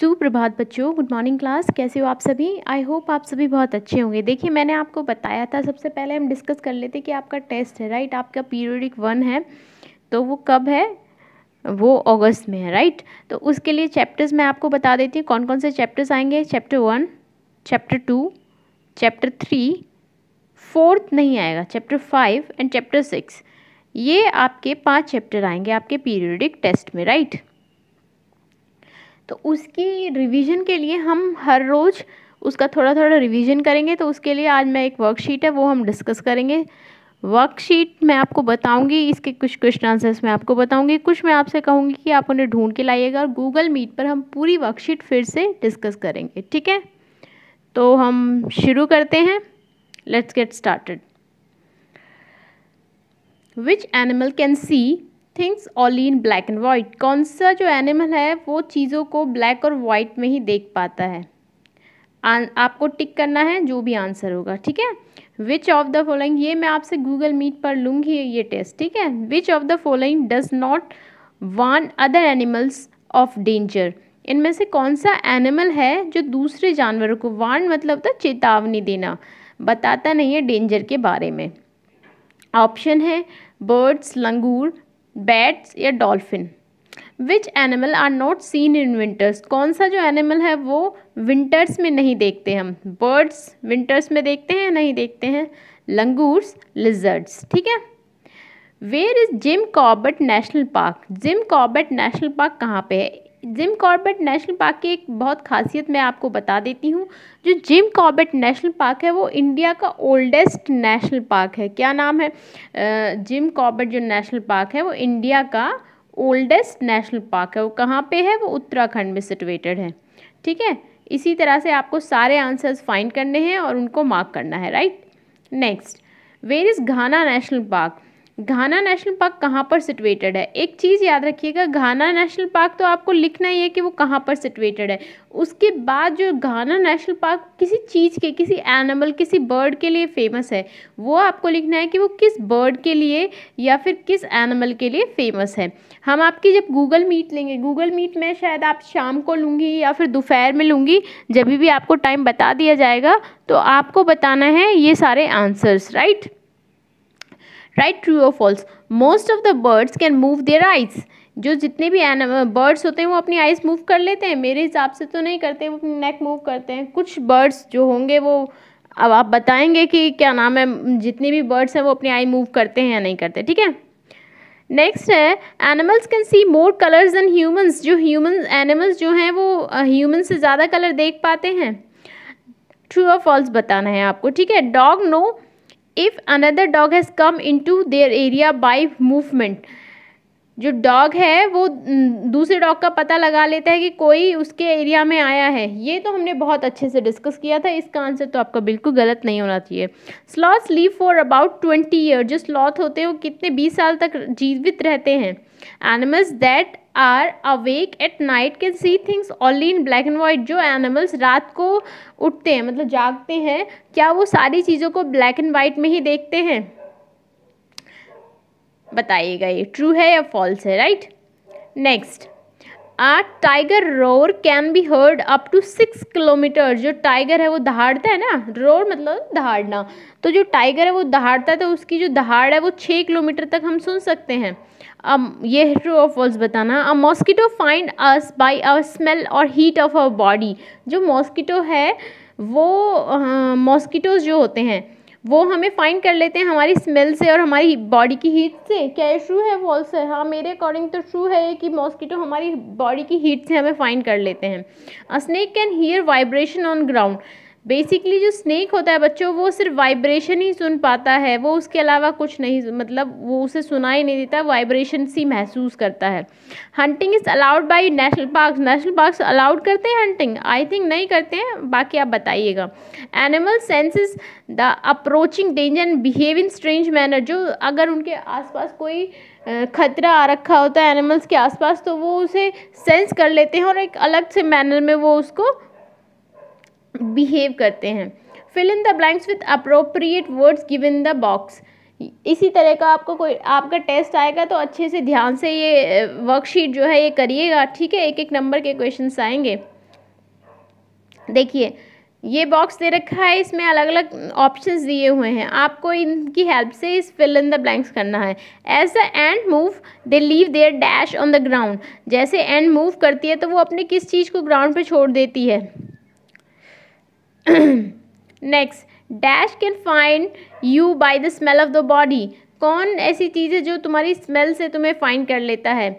सुप्रभात बच्चों good morning class कैसे हो आप सभी आई होप आप सभी बहुत अच्छे होंगे देखिए मैंने आपको बताया था सबसे पहले हम डिस्कस कर लेते कि आपका टेस्ट है राइट आपका पीरियडिक वन है तो वो कब है वो अगस्त में है राइट तो उसके लिए चैप्टर्स मैं आपको बता देती हूँ कौन कौन से चैप्टर्स आएंगे chapter one chapter two chapter three fourth नहीं आएगा chapter five and chapter six ये आपके पाँच चैप्टर आएंगे आपके पीरियडिक टेस्ट में राइट तो उसकी रिवीजन के लिए हम हर रोज़ उसका थोड़ा थोड़ा रिवीजन करेंगे तो उसके लिए आज मैं एक वर्कशीट है वो हम डिस्कस करेंगे वर्कशीट मैं आपको बताऊंगी इसके कुछ क्वेश्चन आंसर्स मैं आपको बताऊंगी कुछ मैं आपसे कहूंगी कि आप उन्हें ढूंढ के लाइएगा और गूगल मीट पर हम पूरी वर्कशीट फिर से डिस्कस करेंगे ठीक है तो हम शुरू करते हैं let's get started which animal can see things all in black and white कौन सा जो एनिमल है वो चीज़ों को ब्लैक और वाइट में ही देख पाता है आ, आपको टिक करना है जो भी आंसर होगा ठीक है विच ऑफ द फॉलोइंग ये मैं आपसे गूगल मीट पर लूँगी ये टेस्ट ठीक है which of the following does not warn other animals of danger इनमें से कौन सा एनिमल है जो दूसरे जानवरों को वार्न मतलब था चेतावनी देना बताता नहीं है डेंजर के बारे में ऑप्शन है बर्ड्स लंगूर बैट्स या dolphin which animal are not seen in winters कौन सा जो एनिमल है वो विंटर्स में नहीं देखते हम बर्ड्स विंटर्स में देखते हैं नहीं देखते हैं लंगूर्स लिजर्ड्स ठीक है where is Jim Corbett national park Jim Corbett national park कहाँ पे है जिम कॉर्बेट नेशनल पार्क की एक बहुत खासियत मैं आपको बता देती हूँ जो जिम कॉर्बेट नेशनल पार्क है वो इंडिया का ओल्डेस्ट नेशनल पार्क है क्या नाम है जिम कॉर्बेट जो नेशनल पार्क है वो इंडिया का ओल्डेस्ट नेशनल पार्क है वो कहाँ पे है वो उत्तराखंड में सिटुएटेड है ठीक है इसी तरह से आपको सारे आंसर्स फाइंड करने हैं और उनको मार्क करना है right next where is Ghana national park Ghana national park कहाँ पर सिटुएटेड है एक चीज़ याद रखिएगा घाना नेशनल पार्क तो आपको लिखना ही है कि वो कहाँ पर सिटुएटेड है उसके बाद जो घाना नेशनल पार्क किसी चीज़ के किसी एनिमल किसी बर्ड के लिए फेमस है वो आपको लिखना है कि वो किस बर्ड के लिए या फिर किस एनिमल के लिए फेमस है हम आपकी जब गूगल मीट लेंगे गूगल मीट में शायद आप शाम को लूँगी या फिर दोपहर में लूँगी जब भी आपको टाइम बता दिया जाएगा तो आपको बताना है ये सारे आंसर्स राइट राइट ट्रू और false most of the birds can move their eyes जो जितने भी बर्ड्स होते हैं वो अपनी आइज़ मूव कर लेते हैं मेरे हिसाब से तो नहीं करते वो अपनी नेक मूव करते हैं कुछ बर्ड्स जो होंगे वो अब आप बताएंगे कि क्या नाम है जितने भी बर्ड्स हैं वो अपनी आई मूव करते हैं या नहीं करते ठीक है नेक्स्ट है animals can see more colours than humans जो ह्यूमन एनिमल्स जो हैं वो ह्यूमन से ज़्यादा कलर देख पाते हैं ट्रू और फॉल्स बताना है आपको ठीक है dog know if another dog has come into their area by movement जो डॉग है वो mm, दूसरे डॉग का पता लगा लेता है कि कोई उसके एरिया में आया है ये तो हमने बहुत अच्छे से डिस्कस किया था इसका आंसर तो आपका बिल्कुल गलत नहीं होना चाहिए sloths live for about twenty year जो स्लॉथ होते हैं वो कितने बीस साल तक जीवित रहते हैं animals that are awake at night can see things only in black and white जो एनिमल्स रात को उठते हैं मतलब जागते हैं क्या वो सारी चीज़ों को ब्लैक एंड वाइट में ही देखते हैं बताइएगा ये ट्रू है या फॉल्स है right next a tiger roar can be heard up to six kilometre जो टाइगर है वो दहाड़ता है ना रोर मतलब दहाड़ना तो जो टाइगर है वो दहाड़ता है तो उसकी जो दहाड़ है वो छः किलोमीटर तक हम सुन सकते हैं अब um, ये ट्रू ऑफ फॉल्स बताना a mosquito find us by our smell और हीट ऑफ आवर बॉडी जो मॉस्किटो है वो मॉस्किटोज uh, जो होते हैं वो हमें फाइंड कर लेते हैं हमारी स्मेल से और हमारी बॉडी की हीट से क्या ये ट्रू है वॉल्स है हाँ मेरे अकॉर्डिंग तो ट्रू है कि मॉस्किटो हमारी बॉडी की हीट से हमें फाइंड कर लेते हैं snake can hear vibration on ground basically जो स्नेक होता है बच्चों वो सिर्फ वाइब्रेशन ही सुन पाता है वो उसके अलावा कुछ नहीं मतलब वो उसे सुनाई नहीं देता वाइब्रेशन सी महसूस करता है hunting is allowed by national park national park allowed करते हैं हंटिंग आई थिंक नहीं करते हैं बाकी आप बताइएगा animal senses the approaching danger and behave in strange manner जो अगर उनके आसपास कोई खतरा आ रखा होता है एनिमल्स के आसपास तो वो उसे सेंस कर लेते हैं और एक अलग से मैनर में वो उसको बिहेव करते हैं fill in the blanks with appropriate words give in the box इसी तरह का आपको कोई आपका टेस्ट आएगा तो अच्छे से ध्यान से ये वर्कशीट जो है ये करिएगा ठीक है एक एक नंबर के क्वेश्चन आएंगे देखिए ये बॉक्स दे रखा है इसमें अलग अलग ऑप्शंस दिए हुए हैं आपको इनकी हेल्प से इस फिल इन द ब्लैंक्स करना है as the ant move they leave their dash on the ground जैसे एंड मूव करती है तो वो अपने किस चीज़ को ग्राउंड पे छोड़ देती है next dash can find you by the smell of the body कौन ऐसी चीज़ है जो तुम्हारी स्मेल से तुम्हें फाइंड कर लेता है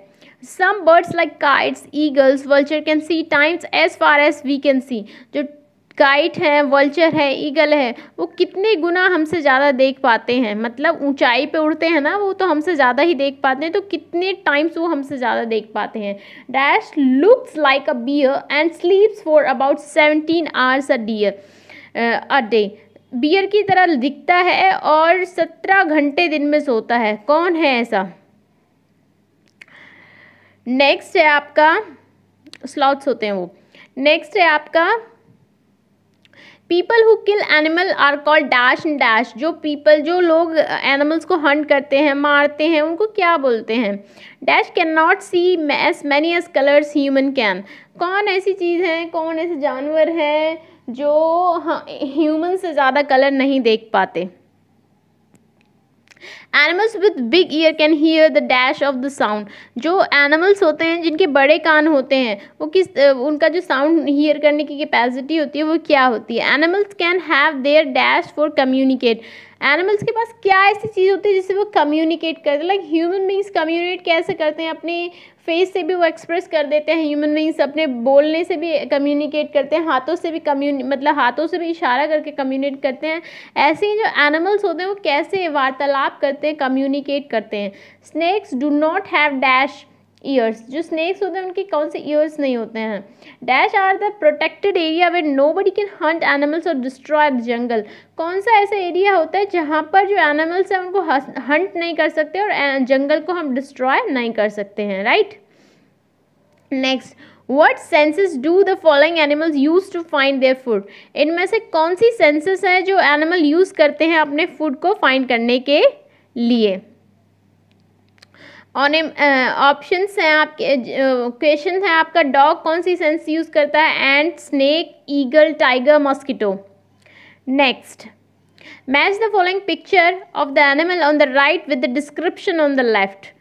some birds like kites eagles vulture can see times as far as we can see जो काइट हैं वल्चर है ईगल है वो कितने गुना हमसे ज़्यादा देख पाते हैं मतलब ऊंचाई पे उड़ते हैं ना वो तो हमसे ज़्यादा ही देख पाते हैं तो कितने टाइम्स वो हमसे ज़्यादा देख पाते हैं dash looks like a bear and sleeps for about seventeen hours a dear a day bear की तरह दिखता है और सत्रह घंटे दिन में सोता है कौन है ऐसा नेक्स्ट है आपका स्लॉट्स होते हैं वो नेक्स्ट है आपका people who kill animal are call dash and dash जो पीपल जो लोग एनिमल्स uh, को हंट करते हैं मारते हैं उनको क्या बोलते हैं dash can not see as many as colours human can कौन ऐसी चीज़ है कौन ऐसे जानवर है जो ह्यूमन हाँ, से ज़्यादा कलर नहीं देख पाते animals with big ear can hear the dash of the sound जो एनिमल्स होते हैं जिनके बड़े कान होते हैं वो किस उनका जो साउंड हीयर करने की कैपेसिटी होती है वो क्या होती है animals can have their dash for communicate animals के पास क्या ऐसी चीज़ होती है जिससे वो कम्युनिकेट करते हैं लाइक ह्यूमन बींग्स कम्युनिकेट कैसे करते हैं अपने फेस से भी वो एक्सप्रेस कर देते हैं ह्यूमन बींग्स अपने बोलने से भी कम्युनिकेट करते हैं हाथों से भी कम्यून मतलब हाथों से भी इशारा करके कम्युनिकेट करते हैं ऐसे ही जो एनिमल्स होते हैं वो कैसे वार्तालाप करते हैं कम्युनिकेट करते हैं snakes do not have dash ears जो स्नैक्स होते हैं उनके कौन से ईयर्स नहीं होते हैं dash are the protected area where nobody can hunt animals और डिस्ट्रॉय द जंगल कौन सा ऐसा एरिया होता है जहाँ पर जो एनिमल्स हैं उनको हंट नहीं कर सकते और जंगल को हम डिस्ट्रॉय नहीं कर सकते हैं right next what senses do the following animals use to find their food इनमें से कौन सी सेंसेस हैं जो एनिमल यूज़ करते हैं अपने फूड को फाइंड करने के लिए और ऑप्शंस uh, हैं आपके क्वेश्चन uh, हैं आपका डॉग कौन सी सेंस यूज़ करता है and snake eagle tiger mosquito next match the following picture of the animal on the right with the description on the left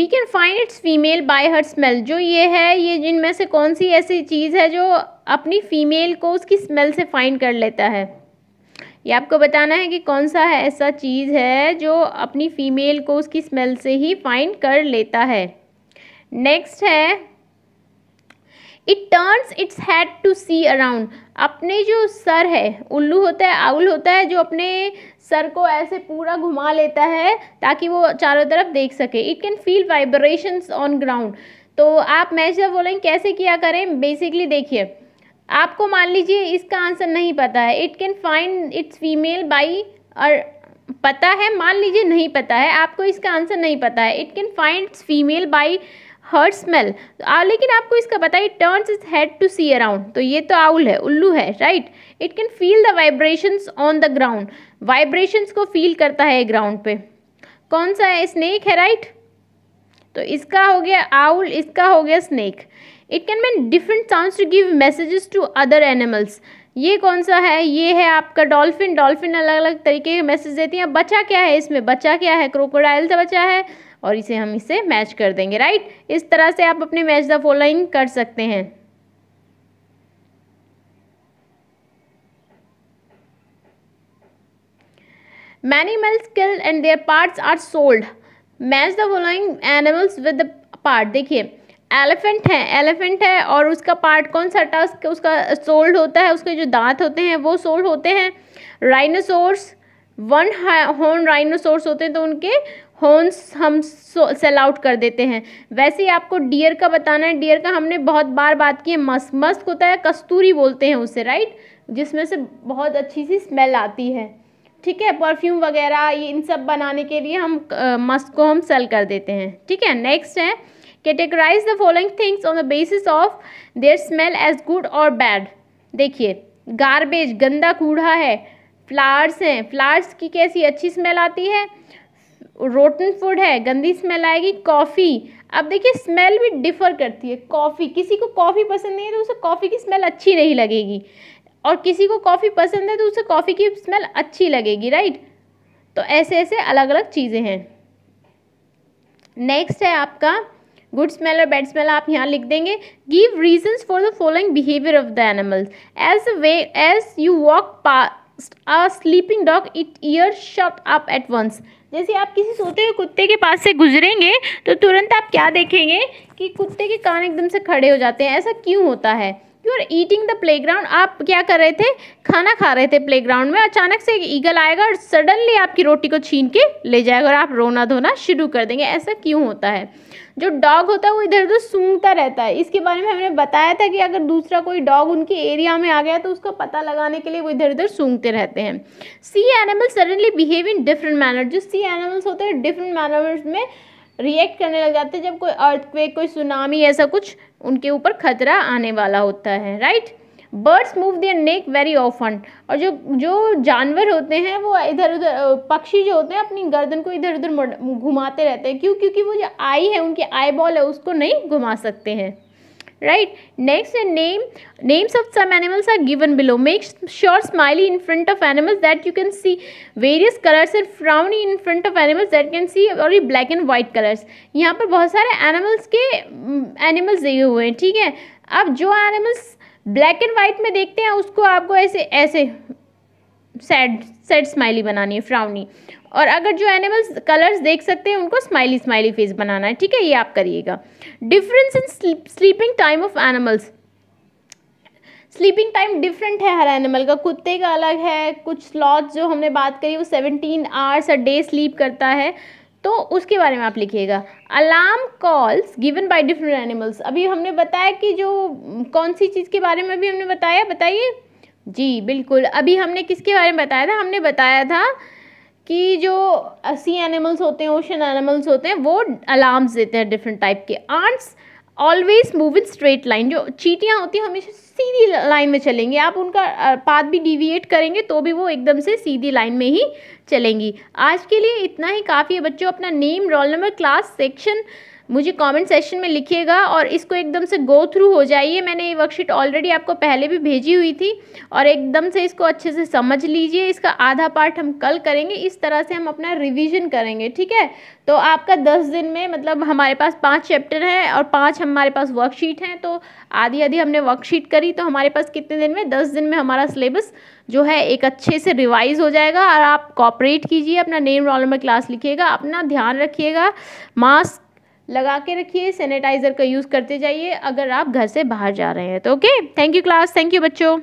we can find its female by her smell जो ये है ये जिनमें से कौन सी ऐसी चीज़ है जो अपनी फीमेल को उसकी स्मेल से फाइंड कर लेता है ये आपको बताना है कि कौन सा है ऐसा चीज़ है जो अपनी फ़ीमेल को उसकी स्मेल से ही फाइंड कर लेता है नेक्स्ट है it turns its head to see around अपने जो सर है उल्लू होता है आउल होता है जो अपने सर को ऐसे पूरा घुमा लेता है ताकि वो चारों तरफ देख सके it can feel vibrations on ground तो आप मैच जब बोलेंगे कैसे किया करें बेसिकली देखिए आपको मान लीजिए इसका आंसर नहीं पता है it can find its female by और पता है मान लीजिए नहीं पता है आपको इसका आंसर नहीं पता है it can find its female by her smell लेकिन आपको इसका पता है turns his head to see around तो ये तो आउल है उल्लू है right it can feel the vibrations on the ground vibrations को फील करता है ग्राउंड पे कौन सा है स्नेक है राइट तो इसका हो गया आउल इसका हो गया snake it can mean different sound to give messages to other animals ये कौन सा है ये है आपका डॉल्फिन डॉल्फिन अलग अलग तरीके के मैसेज देती हैं बचा क्या है इसमें बचा क्या है क्रोकोडाइल से बचा है और इसे हम इसे मैच कर देंगे राइट इस तरह से आप अपने मैच द फॉलोइंग कर सकते हैं many males and their parts are sold match the following animals with the part देखिए एलिफेंट है एलिफेंट है और उसका पार्ट कौन सा टास्क उसका उसका सोल्ड होता है उसके जो दांत होते हैं वो सोल्ड होते हैं राइनोसोर्स वन हॉर्न राइनोसोर्स होते हैं तो उनके हॉर्न्स हम सेल आउट कर देते हैं वैसे ही आपको डियर का बताना है डियर का हमने बहुत बार बात की है मस्क मस्क होता है कस्तूरी बोलते हैं उसे राइट जिसमें से बहुत अच्छी सी स्मेल आती है ठीक है परफ्यूम वगैरह ये इन सब बनाने के लिए हम मस्क को हम सेल कर देते हैं ठीक है नेक्स्ट है categorize the following things on the basis of their smell as good और बैड देखिए गारबेज गंदा कूड़ा है फ्लावर्स हैं फ्लावर्स की कैसी अच्छी स्मेल आती है रोटन फूड है गंदी स्मेल आएगी कॉफ़ी अब देखिए स्मेल भी डिफ़र करती है कॉफ़ी किसी को कॉफ़ी पसंद नहीं है तो उसे कॉफ़ी की स्मेल अच्छी नहीं लगेगी और किसी को कॉफ़ी पसंद है तो उसे कॉफ़ी की स्मेल अच्छी लगेगी राइट तो ऐसे ऐसे अलग अलग चीज़ें हैं नेक्स्ट है आपका गुड स्मेल और बैड स्मेल आप यहाँ लिख देंगे give reasons for the following behaviour of the animals as way as you walk past a sleeping dog it ear shop up at once जैसे आप किसी सोते हुए कुत्ते के पास से गुजरेंगे तो तुरंत आप क्या देखेंगे कि कुत्ते के कान एकदम से खड़े हो जाते हैं ऐसा क्यों होता है you are eating the playground आप क्या कर रहे थे खाना खा रहे थे प्लेग्राउंड में अचानक से एक ईगल आएगा और सडनली आपकी रोटी को छीन के ले जाएगा और आप रोना धोना शुरू कर देंगे ऐसा क्यों होता है जो डॉग होता है वो इधर उधर सूंघता रहता है इसके बारे में हमने बताया था कि अगर दूसरा कोई डॉग उनके एरिया में आ गया तो उसका पता लगाने के लिए वो इधर उधर सूंघते रहते हैं sea animal suddenly behave in different manner जो सी एनिमल्स होते हैं डिफरेंट मैनर्स में रिएक्ट करने लग जाते हैं जब कोई अर्थक्वेक कोई सुनामी ऐसा कुछ उनके ऊपर खतरा आने वाला होता है right birds move their neck very often और जो जो जानवर होते हैं वो इधर उधर पक्षी जो होते हैं अपनी गर्दन को इधर उधर घुमाते रहते हैं क्यों क्योंकि वो जो आई है उनकी आई बॉल है उसको नहीं घुमा सकते हैं right next the name names of some animals are given below make sure smiley in front of animals that you can see various colors and frowny in front of animals that can see और ये black and white colors यहाँ पर बहुत सारे animals के animals दिए हुए हैं ठीक है अब जो animals black and white में देखते हैं उसको आपको ऐसे ऐसे सैड सैड स्माइली बनानी है फ्राउनी और अगर जो एनिमल्स कलर्स देख सकते हैं उनको स्माइली स्माइली फेस बनाना है ठीक है ये आप करिएगा difference in sleeping time of animals sleeping time different है हर एनिमल का कुत्ते का अलग है कुछ स्लॉथ जो हमने बात करी वो seventeen hours a day sleep करता है तो उसके बारे में आप लिखिएगा alarm calls given by different animals अभी हमने बताया कि जो कौन सी चीज़ के बारे में भी हमने बताया बताइए जी बिल्कुल अभी हमने किसके बारे में बताया था हमने बताया था कि जो सी एनिमल्स होते हैं ओशन एनिमल्स होते हैं वो अलार्म्स देते हैं डिफरेंट टाइप के ants always move in straight line जो चीटियाँ होती हैं हमेशा सीधी लाइन में चलेंगी आप उनका पाथ भी डिविएट करेंगे तो भी वो एकदम से सीधी लाइन में ही चलेंगी आज के लिए इतना ही काफ़ी है बच्चों अपना name roll number class section मुझे कमेंट सेक्शन में लिखिएगा और इसको एकदम से गो थ्रू हो जाइए मैंने ये वर्कशीट ऑलरेडी आपको पहले भी भेजी हुई थी और एकदम से इसको अच्छे से समझ लीजिए इसका आधा पार्ट हम कल करेंगे इस तरह से हम अपना रिविज़न करेंगे ठीक है तो आपका दस दिन में मतलब हमारे पास पाँच चैप्टर हैं और पाँच हमारे पास वर्कशीट हैं तो आधी आधी हमने वर्कशीट करी तो हमारे पास कितने दिन में दस दिन में हमारा सिलेबस जो है एक अच्छे से रिवाइज हो जाएगा और आप कॉपरेट कीजिए अपना नेम रोल नंबर क्लास लिखिएगा अपना ध्यान रखिएगा मास्क लगा के रखिए सैनिटाइज़र का यूज़ करते जाइए अगर आप घर से बाहर जा रहे हैं तो okay thank you class thank you बच्चों